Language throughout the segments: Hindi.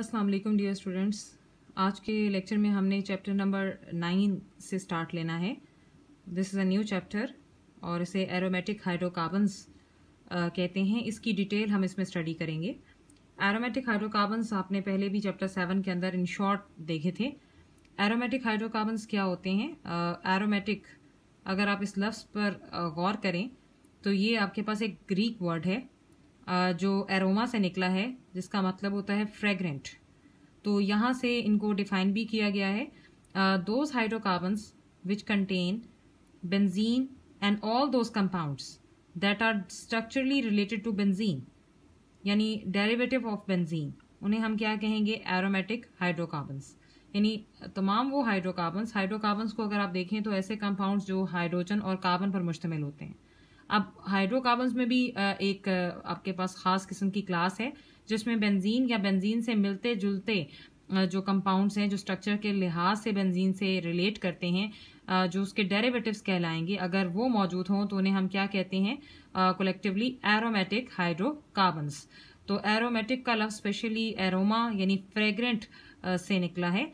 अस्सलाम वालेकुम डियर स्टूडेंट्स आज के लेक्चर में हमने चैप्टर नंबर नाइन से स्टार्ट लेना है this is a new chapter और इसे एरोमेटिक हाइड्रोकार्बन्स कहते हैं इसकी डिटेल हम इसमें स्टडी करेंगे एरोमेटिक हाइड्रोकार्बन्स आपने पहले भी चैप्टर सेवन के अंदर इन शॉर्ट देखे थे एरोमेटिक हाइड्रोकार्बन्स क्या होते हैं एरोमेटिक uh, अगर आप इस लफ्ज़ पर uh, गौर करें तो ये आपके पास एक ग्रीक वर्ड है जो एरोमा से निकला है जिसका मतलब होता है फ्रेगरेंट तो यहाँ से इनको डिफाइन भी किया गया है those hydrocarbons which contain benzene and all those compounds that are structurally related to benzene यानी डेरिवेटिव ऑफ बेंजीन उन्हें हम क्या कहेंगे एरोमेटिक हाइड्रोकार्बन्स यानी तमाम वो हाइड्रोकार्बन्स हाइड्रोकार्बन्स को अगर आप देखें तो ऐसे कंपाउंड्स जो हाइड्रोजन और कार्बन पर मुश्तमिल होते हैं अब हाइड्रोकार्बन्स में भी एक आपके पास ख़ास किस्म की क्लास है जिसमें बेंजीन या बेंजीन से मिलते जुलते जो कंपाउंड्स हैं जो स्ट्रक्चर के लिहाज से बेंजीन से रिलेट करते हैं जो उसके डेरिवेटिव्स कहलाएंगे अगर वो मौजूद हों तो उन्हें हम क्या कहते हैं कोलेक्टिवली एरोमेटिक हाइड्रोकार्बन्स तो एरोमेटिक का लफ स्पेशली एरोमा यानी फ्रेगरेंट से निकला है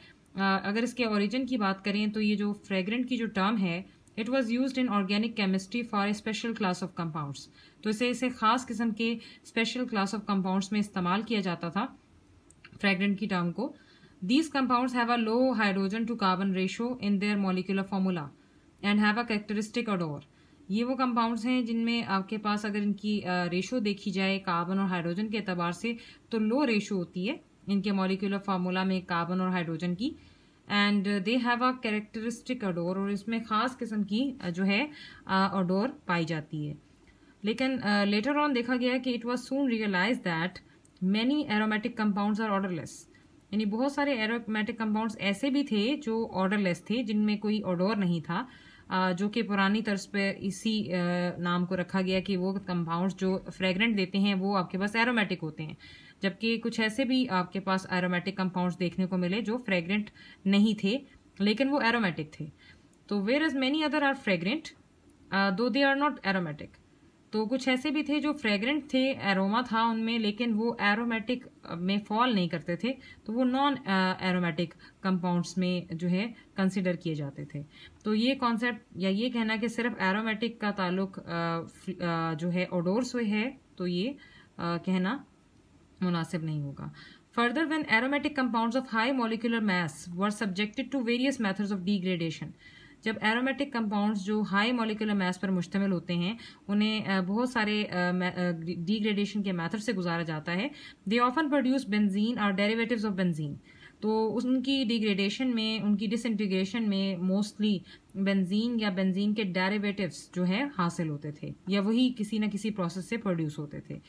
अगर इसके ओरिजिन की बात करें तो ये जो फ्रेगरेंट की जो टर्म है it was use in organic chemistry for a special class of compound तो इसे इसे खास किस्म के स्पेशल क्लास ऑफ कंपाउंड्स में इस्तेमाल किया जाता था फ्रेगरेंट की टर्म को these compound have a low hydrogen to carbon ratio in their molecular formula and have a characteristic odour ये वो कंपाउंड्स हैं जिनमें आपके पास अगर इनकी रेशो देखी जाए कार्बन और हाइड्रोजन के अतबार से तो लो रेशो होती है इनके मॉलिकुलर फार्मूला में कार्बन और हाइड्रोजन की and they have a characteristic odour और इसमें ख़ास किस्म की uh, जो है अडोर uh, पाई जाती है लेकिन लेटर uh, ऑन देखा गया कि it was soon realize that many aromatic compound are odourless यानी बहुत सारे एरोमेटिक कंपाउंड ऐसे भी थे जो ऑर्डरलेस थे जिनमें कोई ऑडोर नहीं था जो कि पुरानी तर्ज पे इसी नाम को रखा गया कि वो कंपाउंड्स जो फ्रेगरेंट देते हैं वो आपके पास एरोमेटिक होते हैं जबकि कुछ ऐसे भी आपके पास एरोमेटिक कंपाउंड्स देखने को मिले जो फ्रेगरेंट नहीं थे लेकिन वो एरोमेटिक थे तो whereas many other are fragrant though they are not aromatic तो कुछ ऐसे भी थे जो फ्रेगरेंट थे एरोमा था उनमें लेकिन वो एरोमेटिक uh, में फॉल नहीं करते थे तो वो नॉन एरोमेटिक कंपाउंड्स में जो है कंसिडर किए जाते थे तो ये कॉन्सेप्ट या ये कहना कि सिर्फ एरोमेटिक का ताल्लुक uh, uh, जो है ओडोर से है तो ये कहना मुनासिब नहीं होगा further when aromatic compound of high molecular mass were subjected to various method of degradation जब एरोमेटिक कंपाउंड्स जो हाई मोलिकुलर मैस पर मुश्तमिल होते हैं उन्हें बहुत सारे डिग्रेडेशन के मैथड से गुजारा जाता है दे ऑफन प्रोड्यूस बेंजीन और डेरिवेटिव्स ऑफ बेंजीन तो उनकी डिग्रेडेशन में उनकी डिसइंटीग्रेशन में मोस्टली बेंजीन या बेंजीन के डेरिवेटिव्स जो है हासिल होते थे या वही किसी न किसी प्रोसेस से प्रोड्यूस होते थे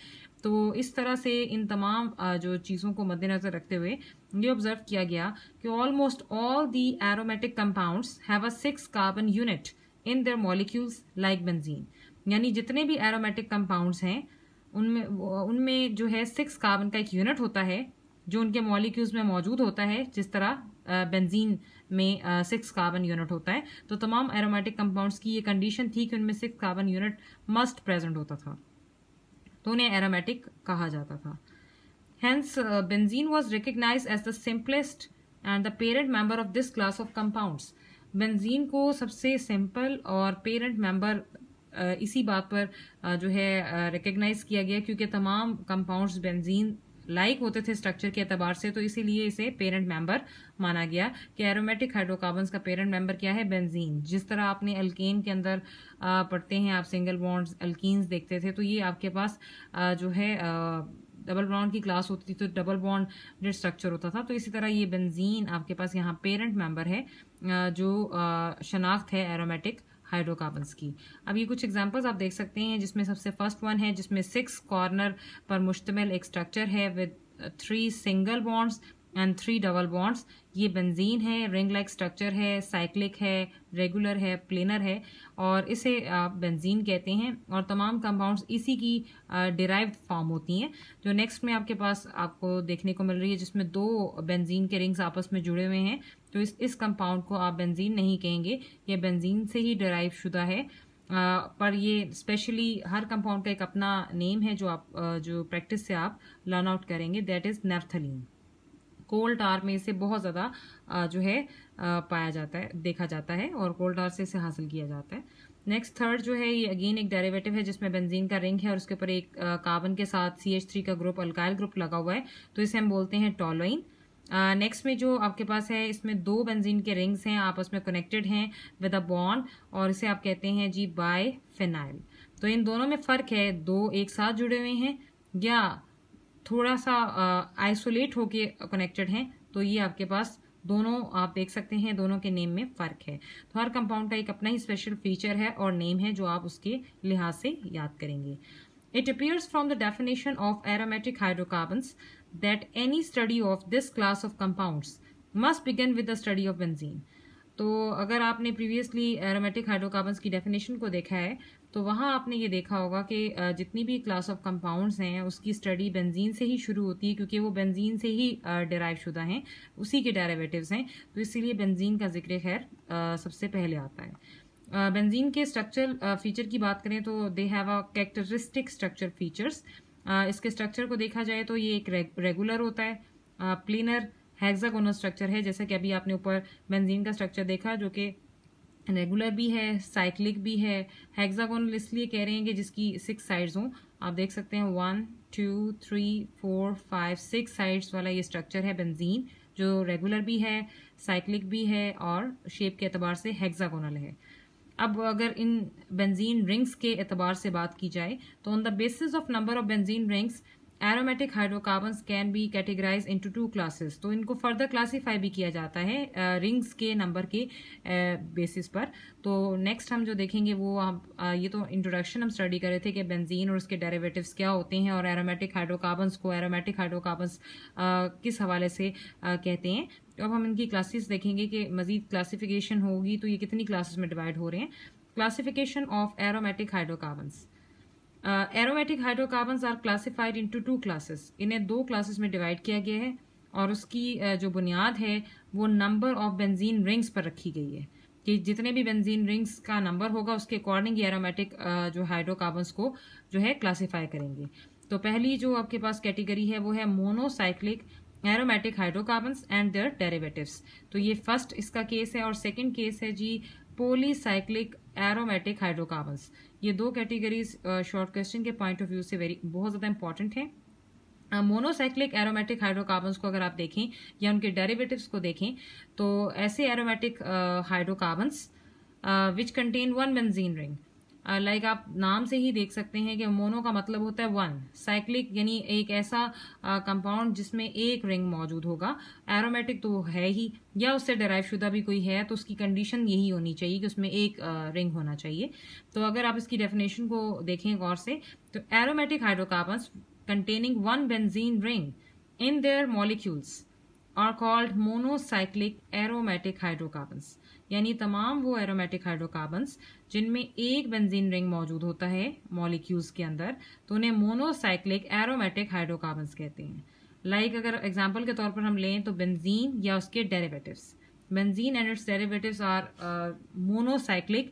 तो इस तरह से इन तमाम जो चीज़ों को मद्देनज़र रखते हुए ये ऑब्जर्व किया गया कि almost all the aromatic compounds have a six carbon unit in their molecules like benzene यानी जितने भी एरोमेटिक कंपाउंड्स हैं उनमें उनमें जो है सिक्स कार्बन का एक यूनिट होता है जो उनके मॉलिक्यूल्स में मौजूद होता है जिस तरह बेंजीन में सिक्स कार्बन यूनिट होता है तो तमाम एरोमेटिक कंपाउंड्स की ये कंडीशन थी कि उनमें six carbon unit must present होता था तो उन्हें एरोमेटिक कहा जाता था hence benzene was recognise as the simplest and the parent member of this class of compounds benzene को सबसे सिंपल और पेरेंट मेंबर uh, इसी बात पर uh, जो है रिकग्नाइज uh, किया गया क्योंकि तमाम कंपाउंड्स बेंजीन लाइक होते थे स्ट्रक्चर के अतबार से तो इसीलिए इसे पेरेंट मेंबर माना गया कि एरोमेटिक हाइड्रोकार्बन का पेरेंट मेंबर क्या है बेंजीन जिस तरह आपने अल्केन के अंदर पढ़ते हैं आप सिंगल बॉन्ड्स अल्किन देखते थे तो ये आपके पास जो है डबल बॉन्ड की क्लास होती थी तो डबल बॉन्ड स्ट्रक्चर होता था तो इसी तरह ये बेंजीन आपके पास यहाँ पेरेंट मेंबर है जो शनाख्त है एरोमेटिक हाइड्रोकार्बन्स की अब ये कुछ एग्जांपल्स आप देख सकते हैं जिसमें सबसे फर्स्ट वन है जिसमें सिक्स कॉर्नर पर मुश्तमिल एक स्ट्रक्चर है with three single bonds and three double bonds ये बेंजीन है रिंग लाइक स्ट्रक्चर है साइक्लिक है रेगुलर है प्लेनर है और इसे आप बेंजीन कहते हैं और तमाम कंपाउंड्स इसी की डिराइव्ड फॉर्म होती हैं जो नेक्स्ट में आपके पास आपको देखने को मिल रही है जिसमें दो बेंजीन के रिंग्स आपस में जुड़े हुए हैं तो इस इस कंपाउंड को आप बेंजीन नहीं कहेंगे ये बेंजीन से ही डराइव शुदा है आ, पर ये स्पेशली हर कंपाउंड का एक अपना नेम है जो आप जो प्रैक्टिस से आप लर्न आउट करेंगे that is naphthalene coal tar में इसे बहुत ज़्यादा जो है पाया जाता है देखा जाता है और कोल टार से इसे हासिल किया जाता है नेक्स्ट थर्ड जो है ये अगेन एक डेरिवेटिव है जिसमें बेंजीन का रिंग है और उसके ऊपर एक कार्बन के साथ सी एच थ्री का ग्रुप अल्काइल ग्रुप लगा हुआ है तो इसे हम बोलते हैं टोलोइन नेक्स्ट uh, में जो आपके पास है इसमें दो बेंजीन के रिंग्स हैं आपस में कनेक्टेड हैं विद अ बॉन्ड और इसे आप कहते हैं जी बाय फिनाइल तो इन दोनों में फ़र्क है दो एक साथ जुड़े हुए हैं या थोड़ा सा आइसोलेट uh, होके कनेक्टेड हैं तो ये आपके पास दोनों आप देख सकते हैं दोनों के नेम में फ़र्क है तो हर कंपाउंड का एक अपना ही स्पेशल फीचर है और नेम है जो आप उसके लिहाज से याद करेंगे it appears from the definition of aromatic hydrocarbons that any study of this class of compounds must begin with the study of benzene. तो अगर आपने प्रीवियसली एरोमेटिक हाइड्रोकार्बन्स की डेफिनेशन को देखा है तो वहाँ आपने ये देखा होगा कि जितनी भी क्लास ऑफ कंपाउंड्स हैं उसकी स्टडी बेंजीन से ही शुरू होती है क्योंकि वो बेंजीन से ही डिराइव शुदा हैं उसी के डेरिवेटिव्स हैं तो इसीलिए बेंजीन का जिक्र खैर सबसे पहले आता है बेंजीन के स्ट्रक्चर फीचर की बात करें तो they have a characteristic structure features इसके स्ट्रक्चर को देखा जाए तो ये एक रेगुलर होता है प्लीनर हैगजागोनल स्ट्रक्चर है जैसे कि अभी आपने ऊपर बेंजीन का स्ट्रक्चर देखा जो कि रेगुलर भी है साइक्लिक भी है हैगजागोनल इसलिए कह रहे हैं कि जिसकी सिक्स साइड्स हों आप देख सकते हैं one two three four five six sides वाला ये स्ट्रक्चर है बेंजीन जो रेगुलर भी है साइक्लिक भी है और शेप के अतबार से हैगजागोनल है अब अगर इन बेंजीन रिंग्स के एतबार से बात की जाए तो on the basis of number of benzene rings aromatic hydrocarbon can be categorise into two classes तो इनको फर्दर क्लासीफाई भी किया जाता है रिंग्स के नंबर के बेसिस पर तो नेक्स्ट हम जो देखेंगे वो हम ये तो इंट्रोडक्शन हम स्टडी कर रहे थे कि बेंजीन और उसके डेरिवेटिव्स क्या होते हैं और एरोमेटिक हाइड्रोकार्बन्स को एरोमेटिक हाइड्रोकार्बन्स किस हवाले से कहते हैं तो अब हम इनकी क्लासेस देखेंगे कि मजीद क्लासीफिकेशन होगी तो ये कितनी क्लासेस में डिवाइड हो रहे हैं classification of aromatic hydrocarbons aromatic hydrocarbons are classified into two classes इन्हें दो क्लासेस में डिवाइड किया गया है और उसकी uh, जो बुनियाद है वो नंबर ऑफ बेंजीन रिंग्स पर रखी गई है कि जितने भी बेंजीन रिंग्स का नंबर होगा उसके अकॉर्डिंग एरोमेटिक uh, जो हाइड्रोकार्बन को जो है क्लासीफाई करेंगे तो पहली जो आपके पास कैटेगरी है वो है monocyclic aromatic hydrocarbons and their derivatives तो ये फर्स्ट इसका केस है और सेकंड केस है जी पोलीसाइक्लिक एरोमेटिक हाइड्रोकार्बन्स ये दो कैटेगरीज शॉर्ट क्वेश्चन के पॉइंट ऑफ व्यू से वेरी बहुत ज़्यादा इंपॉर्टेंट है मोनोसाइक्लिक एरोमेटिक हाइड्रोकार्बन को अगर आप देखें या उनके डेरिवेटिव्स को देखें तो ऐसे aromatic hydrocarbons which contain one benzene ring like आप नाम से ही देख सकते हैं कि मोनो का मतलब होता है वन साइक्लिक यानी एक ऐसा कंपाउंड जिसमें एक रिंग मौजूद होगा एरोमेटिक तो है ही या उससे डराइव शुदा भी कोई है तो उसकी कंडीशन यही होनी चाहिए कि उसमें एक रिंग होना चाहिए तो अगर आप इसकी डेफिनेशन को देखें गौर से तो aromatic hydrocarbons containing one benzene ring in their molecules are called monocyclic aromatic hydrocarbons यानी तमाम वो एरोमेटिक हाइड्रोकार्बन्स जिनमें एक बेंजीन रिंग मौजूद होता है मॉलिक्यूल्स के अंदर तो उन्हें मोनोसाइक्लिक एरोमेटिक हाइड्रोकार्बन्स कहते हैं लाइक like अगर एग्जाम्पल के तौर पर हम लें तो बेंजीन या उसके derivative benzene and its derivatives are monocyclic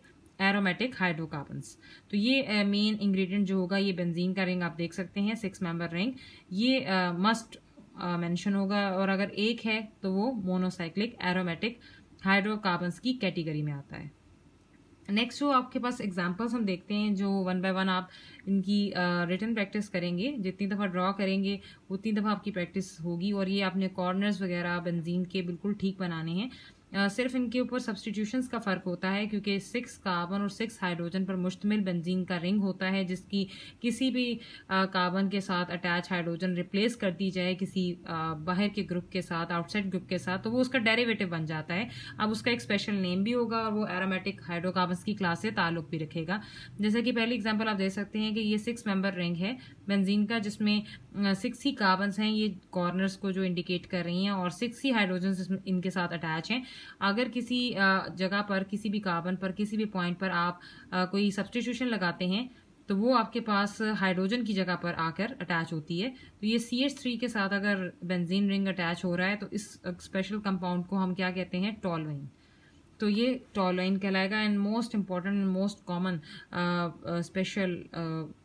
aromatic hydrocarbons तो ये मेन uh, इंग्रेडिएंट जो होगा ये बेंजीन का रिंग आप देख सकते हैं सिक्स मेंबर रिंग ये मस्ट uh, मेंशन uh, होगा और अगर एक है तो वो मोनोसाइक्लिक एरोमेटिक हाइड्रोकार्बन की कैटेगरी में आता है नेक्स्ट जो आपके पास एग्जांपल्स हम देखते हैं जो वन बाय वन आप इनकी रिटर्न प्रैक्टिस करेंगे जितनी दफ़ा ड्रॉ करेंगे उतनी दफ़ा आपकी प्रैक्टिस होगी और ये आपने कॉर्नर्स वगैरह बेंजीन के बिल्कुल ठीक बनाने हैं सिर्फ इनके ऊपर सब्सटीट्यूशंस का फ़र्क होता है क्योंकि सिक्स कार्बन और सिक्स हाइड्रोजन पर मुश्तमिल बंजीन का रिंग होता है जिसकी किसी भी कार्बन के साथ अटैच हाइड्रोजन रिप्लेस कर दी जाए किसी बाहर के ग्रुप के साथ आउटसाइड ग्रुप के साथ तो वो उसका डेरिवेटिव बन जाता है अब उसका एक स्पेशल नेम भी होगा और वो एरोमेटिक हाइड्रोकार्बन की क्लास से ताल्लुक भी रखेगा जैसे कि पहली एग्जाम्पल आप दे सकते हैं कि ये सिक्स मेम्बर रिंग है बंजीन का जिसमें सिक्स ही कार्बन्स हैं ये कॉर्नर्स को जो इंडिकेट कर रही हैं और सिक्स ही हाइड्रोजन इनके साथ अटैच हैं अगर किसी जगह पर किसी भी कार्बन पर किसी भी पॉइंट पर आप कोई सब्सटीट्यूशन लगाते हैं तो वो आपके पास हाइड्रोजन की जगह पर आकर अटैच होती है तो ये सी एच थ्री के साथ अगर बेंजीन रिंग अटैच हो रहा है तो इस स्पेशल कंपाउंड को हम क्या कहते हैं टॉलोइन तो ये टॉलोइन कहलाएगा and most important and most common special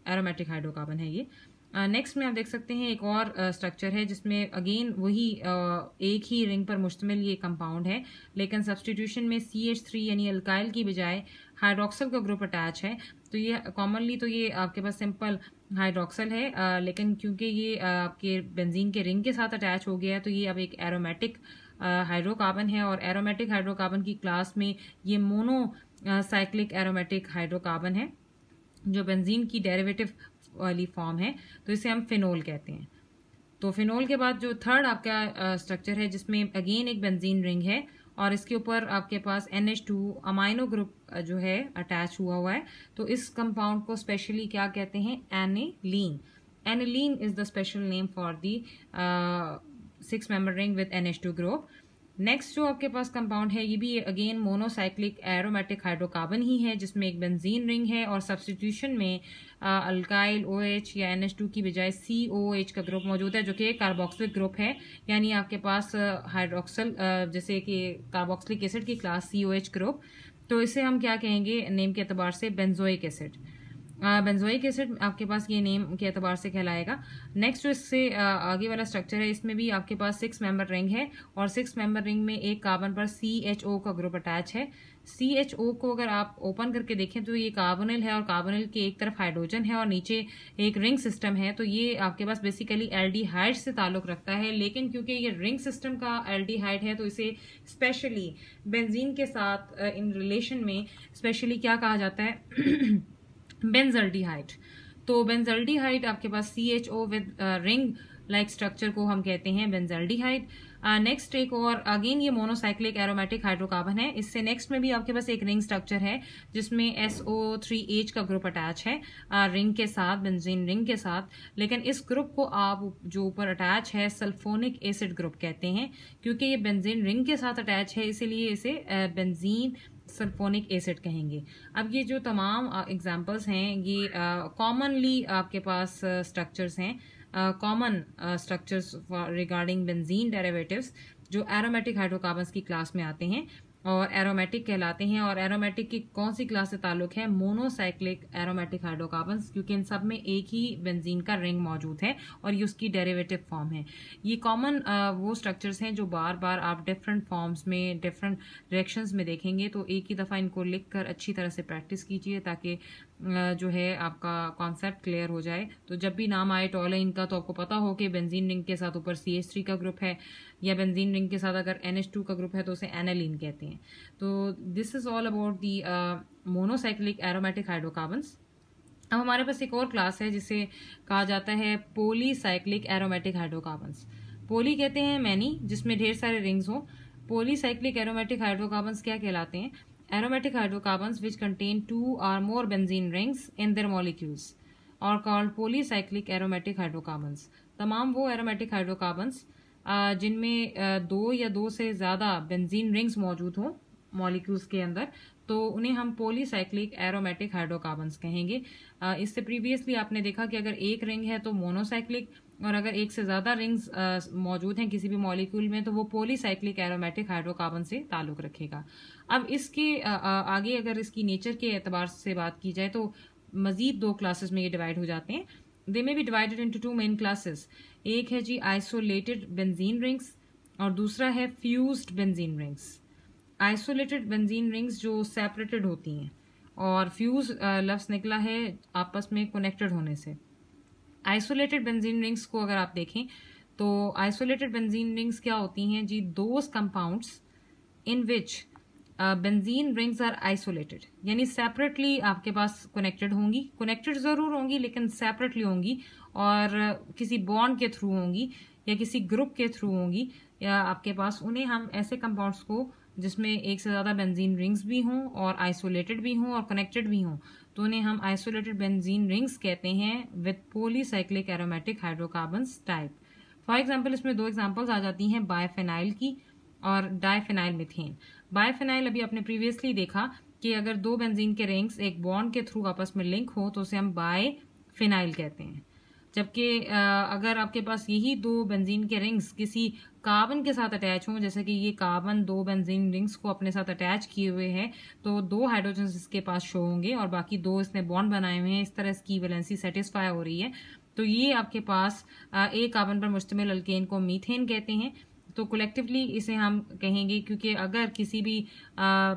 aromatic hydrocarbon है ये नेक्स्ट में आप देख सकते हैं एक और स्ट्रक्चर uh, है जिसमें अगेन वही uh, एक ही रिंग पर मुश्तमिल ये कंपाउंड है लेकिन सब्सटीट्यूशन में सी एच थ्री यानी अल्काइल की बजाय हाइड्रोक्सल का ग्रुप अटैच है तो ये कॉमनली तो ये आपके पास सिंपल हाइड्रोक्सल है लेकिन क्योंकि ये आपके बेंजीन के रिंग के साथ अटैच हो गया है तो ये अब एक एरोमेटिक हाइड्रोकार्बन है और एरोमेटिक हाइड्रोकार्बन की क्लास में ये मोनो साइक्लिक एरोमेटिक हाइड्रोकार्बन है जो बेंजीन की डेरिवेटिव वाली फॉर्म है तो इसे हम फिनोल कहते हैं तो फिनोल के बाद जो थर्ड आपका स्ट्रक्चर है जिसमें अगेन एक बेंजीन रिंग है और इसके ऊपर आपके पास N H two amino group जो है अटैच हुआ हुआ है तो इस कंपाउंड को स्पेशली क्या कहते हैं aniline aniline is the special name for the six member ring with N H two group next जो आपके पास कंपाउंड है ये भी अगेन मोनोसाइक्लिक एरोमेटिक हाइड्रोकार्बन ही है जिसमें एक बेंजीन रिंग है और सब्सटीट्यूशन में अल्काइल ओ एच या एन एच टू की बजाय सी ओ एच का ग्रुप मौजूद है जो कि कार्बोक्सिलिक ग्रुप है यानी आपके पास हाइड्रोक्सल जैसे कि कार्बोक्सिलिक एसिड की class C O H group तो इसे हम क्या कहेंगे नेम के अतबार से बेंजोइक एसिड बेंजोइक एसिड आपके पास ये नेम के अतबार से कहलाएगा नेक्स्ट जो इससे आगे वाला स्ट्रक्चर है इसमें भी आपके पास सिक्स मेंबर रिंग है और सिक्स मेंबर रिंग में एक कार्बन पर सी एच ओ का ग्रुप अटैच है सी एच ओ को अगर आप ओपन करके देखें तो ये कार्बोनिल है और कार्बोनिल के एक तरफ हाइड्रोजन है और नीचे एक रिंग सिस्टम है तो ये आपके पास बेसिकली एल्डिहाइड से ताल्लुक रखता है लेकिन क्योंकि ये रिंग सिस्टम का एल्डिहाइड है तो इसे स्पेशली बेंजीन के साथ इन रिलेशन में स्पेशली क्या कहा जाता है हाइट तो हाइट आपके पास C H O with ring like structure को हम कहते हैं हाइट नेक्स्ट uh, एक और अगेन ये मोनोसाइक्लिक एरोमेटिक हाइड्रोकार्बन है इससे नेक्स्ट में भी आपके पास एक रिंग स्ट्रक्चर है जिसमें एस ओ थ्री एच का ग्रुप अटैच है uh, रिंग के साथ बेंजीन रिंग के साथ लेकिन इस ग्रुप को आप जो ऊपर अटैच है सल्फोनिक एसिड ग्रुप कहते हैं क्योंकि ये बेंजीन रिंग के साथ अटैच है इसीलिए इसे बेंजीन uh, सल्फोनिक एसिड कहेंगे अब ये जो तमाम एग्जांपल्स हैं ये कॉमनली आपके पास स्ट्रक्चर्स हैं common structures regarding benzene derivatives जो एरोमेटिक हाइड्रोकार्बन्स की क्लास में आते हैं और एरोमेटिक कहलाते हैं और एरोमेटिक की कौन सी क्लास से ताल्लुक है मोनोसाइक्लिक एरोमेटिक हाइड्रोकार्बन क्योंकि इन सब में एक ही बेंजीन का रिंग मौजूद है और ये उसकी डेरिवेटिव फॉर्म है ये कॉमन वो स्ट्रक्चर्स हैं जो बार बार आप डिफरेंट फॉर्म्स में डिफरेंट डायरेक्शंस में देखेंगे तो एक ही दफ़ा इनको लिख कर अच्छी तरह से प्रैक्टिस कीजिए ताकि जो है आपका कॉन्सेप्ट क्लियर हो जाए तो जब भी नाम आए टॉल इनका तो आपको पता हो कि बेंजीन रिंग के साथ ऊपर सी का ग्रुप है या बेंजीन रिंग के साथ अगर एन का ग्रुप है तो उसे एनालिन कहते हैं तो this is all about the monocyclic aromatic hydrocarbons अब हमारे पास एक और क्लास है जिसे कहा जाता है पोलीसाइक्लिक एरोमेटिक हाइड्रोकार्बन्स पोली कहते हैं मैनी जिसमें ढेर सारे रिंग्स हों पोलीसाइक्लिक एरोमेटिक हाइड्रोकार्बन्स क्या कहलाते हैं aromatic hydrocarbons which contain two or more benzene rings in their molecules are called polycyclic aromatic hydrocarbons तमाम वो एरोमेटिक हाइड्रोकार्बन्स जिनमें दो या दो से ज़्यादा बेंजीन रिंग्स मौजूद हों मॉलिक्यूल्स के अंदर तो उन्हें हम पोलीसाइक्लिक एरोमेटिक हाइड्रोकार्बन्स कहेंगे इससे प्रीवियसली आपने देखा कि अगर एक रिंग है तो मोनोसाइक्लिक और अगर एक से ज़्यादा रिंग्स मौजूद हैं किसी भी मॉलिक्यूल में तो वो पोलीसाइक्लिक एरोमेटिक हाइड्रोकार्बन से ताल्लुक रखेगा अब इसके आगे अगर इसकी नेचर के एतबार से बात की जाए तो मज़ीद दो क्लासेस में ये डिवाइड हो जाते हैं they may be divided into two main classes एक है जी आइसोलेटेड बेंजीन रिंग्स और दूसरा है fused benzene rings isolated benzene rings जो सेपरेटेड होती हैं और फ्यूज uh, लफ्स निकला है आपस में कनेक्टेड होने से आइसोलेटेड बेंजीन रिंग्स को अगर आप देखें तो आइसोलेटेड बेंजीन रिंग्स क्या होती हैं जी those compounds in which benzene rings are isolated यानी सेपरेटली आपके पास कनेक्टेड होंगी कनेक्टेड ज़रूर होंगी लेकिन सेपरेटली होंगी और किसी बॉन्ड के थ्रू होंगी या किसी ग्रुप के थ्रू होंगी या आपके पास उन्हें हम ऐसे कंपाउंड्स को जिसमें एक से ज़्यादा बेंजीन रिंग्स भी हों और आइसोलेटेड भी हों और कनेक्टेड भी हों तो उन्हें हम आइसोलेटेड बेंजीन रिंग्स कहते हैं with polycyclic aromatic hydrocarbons type for example इसमें दो एग्जाम्पल्स आ जाती हैं बायफेनाइल की और डायफेनाइल मिथेन बायफेनाइल अभी आपने प्रीवियसली देखा कि अगर दो बेंजीन के रिंग्स एक बॉन्ड के थ्रू आपस में लिंक हो तो उसे हम बाय फिनाइल कहते हैं जबकि अगर आपके पास यही दो बेंजीन के रिंग्स किसी कार्बन के साथ अटैच हों जैसे कि ये कार्बन दो बेंजीन रिंग्स को अपने साथ अटैच किए हुए हैं तो दो हाइड्रोजन इसके पास शो होंगे और बाकी दो इसने बॉन्ड बनाए हुए हैं इस तरह इसकी वैलेंसी सेटिस्फाई हो रही है तो ये आपके पास एक कार्बन पर मुश्तमिल अल्केन को मीथेन कहते हैं तो कलेक्टिवली इसे हम कहेंगे क्योंकि अगर किसी भी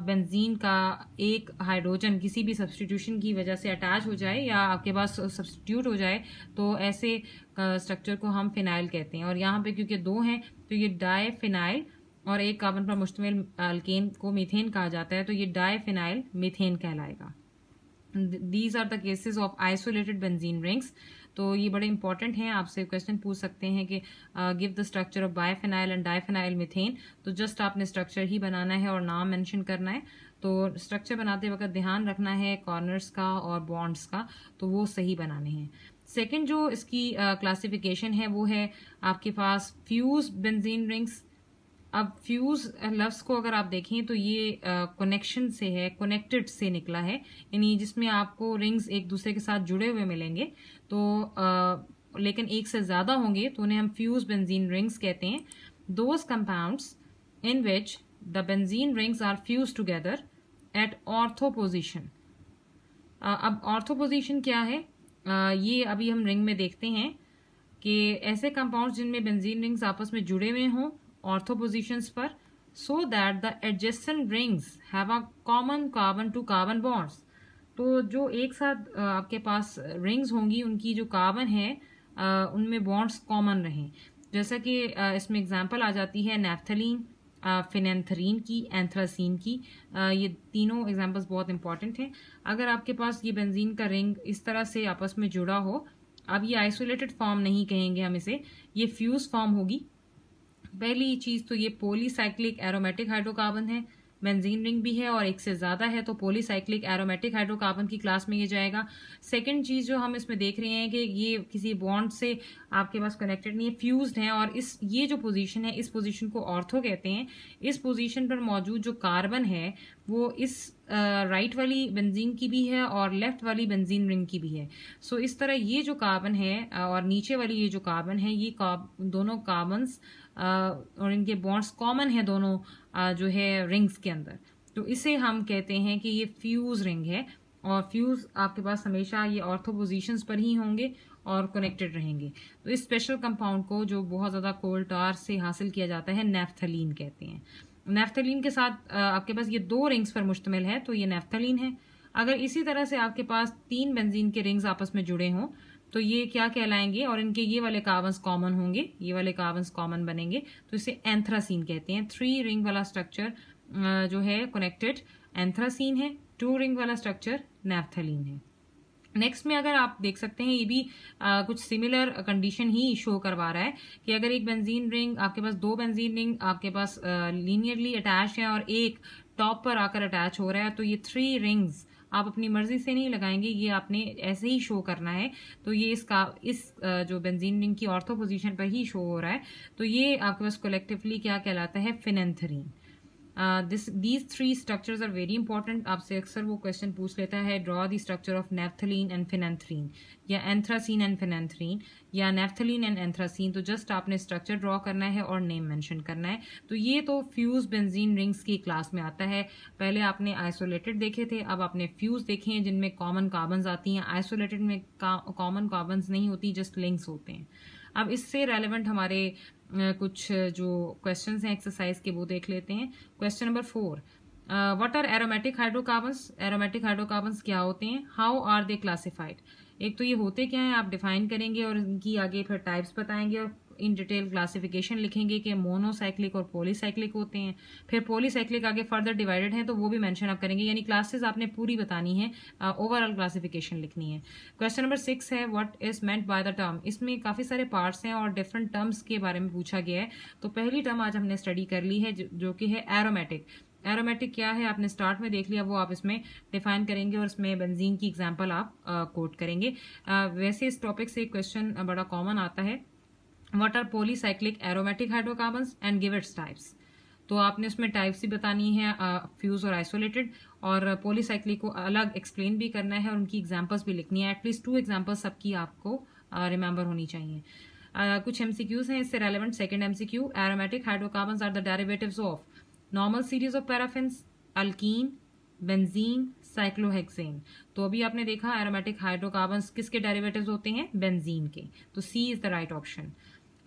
बेंजीन का एक हाइड्रोजन किसी भी सब्सटीट्यूशन की वजह से अटैच हो जाए या आपके पास सब्सटीट्यूट हो जाए तो ऐसे स्ट्रक्चर को हम फिनाइल कहते हैं और यहाँ पे क्योंकि दो हैं तो ये डाई फिनाइल और एक कार्बन पर मुश्तमिल अल्केन को मिथेन कहा जाता है तो ये डाई फिनाइल मिथेन कहलाएगा these are the cases of isolated benzene rings तो ये बड़े इंपॉर्टेंट हैं आपसे क्वेश्चन पूछ सकते हैं कि give the structure of biphenyl and diphenyl methane तो जस्ट आपने स्ट्रक्चर ही बनाना है और नाम मेंशन करना है तो स्ट्रक्चर बनाते वक्त ध्यान रखना है कॉर्नर्स का और बॉन्ड्स का तो वो सही बनाने हैं सेकेंड जो इसकी क्लासिफिकेशन uh, है वो है आपके पास फ्यूज बेंजीन रिंग्स अब फ्यूज लफ्स को अगर आप देखें तो ये कनेक्शन से है कनेक्टेड से निकला है यानी जिसमें आपको रिंग्स एक दूसरे के साथ जुड़े हुए मिलेंगे तो आ, लेकिन एक से ज़्यादा होंगे तो उन्हें हम फ्यूज बेंजीन रिंग्स कहते हैं those compounds in which the benzene rings are fuse together at ortho position अब ऑर्थोपोजिशन क्या है आ, ये अभी हम रिंग में देखते हैं कि ऐसे कंपाउंड्स जिनमें बेंजीन रिंग्स आपस में जुड़े हुए हों ऑर्थो पोजिशंस पर so that the adjacent rings है common common two to bonds तो जो एक साथ आपके पास रिंग्स होंगी उनकी जो कार्बन है उनमें बॉन्ड्स कॉमन रहें जैसा कि इसमें एग्जांपल आ जाती है नेफ्थलीन फिनेंथरीन की एंथ्रासीन की ये तीनों एग्जांपल्स बहुत इंपॉर्टेंट हैं अगर आपके पास ये बेंजीन का रिंग इस तरह से आपस में जुड़ा हो अब ये आइसोलेटेड फॉर्म नहीं कहेंगे हम इसे ये फ्यूज़ फॉर्म होगी पहली चीज़ तो ये पोलीसाइक्लिक एरोमेटिक हाइड्रोकार्बन है बेंजीन रिंग भी है और एक से ज़्यादा है तो पोलीसाइक्लिक एरोमेटिक हाइड्रोकार्बन की क्लास में ये जाएगा सेकंड चीज़ जो हम इसमें देख रहे हैं कि ये किसी बॉन्ड से आपके पास कनेक्टेड नहीं है फ्यूज्ड है और इस ये जो पोजीशन है इस पोजीशन को ऑर्थो कहते हैं इस पोजीशन पर मौजूद जो कार्बन है वो इस राइट वाली बेंजीन की भी है और लेफ्ट वाली बेंजीन रिंग की भी है सो इस तरह ये जो कार्बन है और नीचे वाली ये जो कार्बन है ये दोनों कार्बन्स और इनके बॉन्ड्स कॉमन है दोनों जो है रिंग्स के अंदर तो इसे हम कहते हैं कि ये फ्यूज़ रिंग है और फ्यूज़ आपके पास हमेशा ये ऑर्थो पोजिशंस पर ही होंगे और कनेक्टेड रहेंगे तो इस स्पेशल कंपाउंड को जो बहुत ज़्यादा कोल टार से हासिल किया जाता है नेफ्थलीन कहते हैं नेफ्थलीन के साथ आपके पास ये दो रिंग्स पर मुश्तमिल है तो ये नेफ्थलीन है अगर इसी तरह से आपके पास तीन बेंजीन के रिंग्स आपस में जुड़े हों तो ये क्या कहलाएंगे और इनके ये वाले कार्बन्स कॉमन होंगे ये वाले कार्बन्स कॉमन बनेंगे तो इसे एंथ्रासीन कहते हैं थ्री रिंग वाला स्ट्रक्चर जो है कनेक्टेड एंथ्रासीन है टू रिंग वाला स्ट्रक्चर नेफ्थलीन है नेक्स्ट में अगर आप देख सकते हैं ये भी आ, कुछ सिमिलर कंडीशन ही शो करवा रहा है कि अगर एक बेंजीन रिंग आपके पास दो बेंजीन रिंग आपके पास लीनियरली अटैच है और एक टॉप पर आकर अटैच हो रहा है तो ये थ्री रिंग्स आप अपनी मर्जी से नहीं लगाएंगे ये आपने ऐसे ही शो करना है तो ये इसका इस जो बेंजीन रिंग की ऑर्थो पोजीशन पर ही शो हो रहा है तो ये आपके पास कोलेक्टिवली क्या कहलाता है phenanthrene this these three structure are very important आपसे अक्सर वो क्वेश्चन पूछ लेता है draw the structure of naphthalene and phenanthrene या एंथ्रासीन एंड फिनेंथ्रीन या नेफ्थलीन एंड एंथ्रासीन तो जस्ट आपने स्ट्रक्चर ड्रॉ करना है और नेम मैंशन करना है तो ये तो फ्यूज बेंजीन रिंग्स की क्लास में आता है पहले आपने आइसोलेटेड देखे थे अब आपने फ्यूज देखे हैं जिनमें कॉमन कार्बन आती हैं आइसोलेटेड में कॉमन कार्बन नहीं होती जस्ट लिंक्स होते हैं अब इससे रेलिवेंट हमारे कुछ जो क्वेश्चंस हैं एक्सरसाइज के वो देख लेते हैं question number four what are aromatic hydrocarbons aromatic hydrocarbons क्या होते हैं हाउ आर दे क्लासिफाइड एक तो ये होते क्या हैं आप डिफाइन करेंगे और इनकी आगे फिर टाइप्स बताएंगे और इन डिटेल क्लासिफिकेशन लिखेंगे कि मोनोसाइक्लिक और पोलीसाइक्लिक होते हैं फिर पोलीसाइक्लिक आगे फर्दर डिवाइडेड हैं तो वो भी मेंशन आप करेंगे यानी क्लासेस आपने पूरी बतानी है ओवरऑल क्लासिफिकेशन लिखनी है क्वेश्चन नंबर सिक्स है what is meant by the term इसमें काफ़ी सारे पार्ट्स हैं और डिफरेंट टर्म्स के बारे में पूछा गया है तो पहली टर्म आज हमने स्टडी कर ली है जो कि है एरोमेटिक एरोमेटिक क्या है आपने स्टार्ट में देख लिया वो आप इसमें डिफाइन करेंगे और इसमें बेंजीन की एग्जांपल आप कोट करेंगे आ, वैसे इस टॉपिक से एक क्वेश्चन बड़ा कॉमन आता है what are polycyclic aromatic hydrocarbon and give its types तो आपने उसमें टाइप्स ही बतानी है फ्यूज और आइसोलेटेड और पोलीसाइक्लिक को अलग एक्सप्लेन भी करना है और उनकी एग्जाम्पल्स भी लिखनी है एटलीस्ट टू एग्जाम्पल्स सबकी आपको रिमेंबर uh, होनी चाहिए uh, कुछ एमसीक्यूज हैं इससे relevant second MCQ aromatic hydrocarbon are the derivative of normal series of paraffin alkene benzene cyclohexane तो अभी आपने देखा एरोमेटिक हाइड्रोकार्बन किसके डेरिवेटिव्स होते हैं बेंजीन के तो C is the right option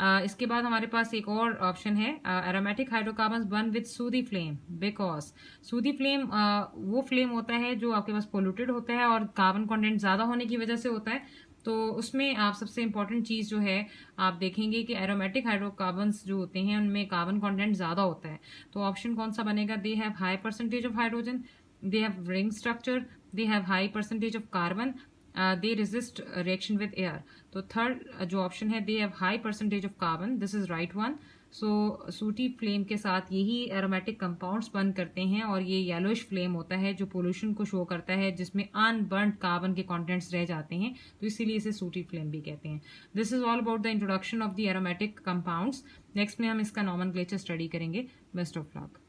इसके बाद हमारे पास एक और ऑप्शन है aromatic hydrocarbon burn with sooty flame because sooty flame वो फ्लेम होता है जो आपके पास पोल्यूटेड होता है और कार्बन कॉन्टेंट ज़्यादा होने की वजह से होता है तो उसमें आप सबसे इम्पॉर्टेंट चीज़ जो है आप देखेंगे कि एरोमेटिक हाइड्रोकार्बन्स जो होते हैं उनमें कार्बन कॉन्टेंट ज़्यादा होता है तो ऑप्शन कौन सा बनेगा they have high percentage of hydrogen they have ring structure they have high percentage of carbon they resist reaction with air तो थर्ड uh, जो ऑप्शन है they have high percentage of carbon this is right one so sooty flame के साथ यही एरोमेटिक कंपाउंड्स बर्न करते हैं और ये येलोइश फ्लेम होता है जो पोल्यूशन को शो करता है जिसमें अनबर्न कार्बन के कॉन्टेंट्स रह जाते हैं तो इसीलिए इसे सूटी फ्लेम भी कहते हैं this is all about the introduction of the aromatic compounds next में हम इसका नॉमन स्टडी करेंगे बेस्ट ऑफ लक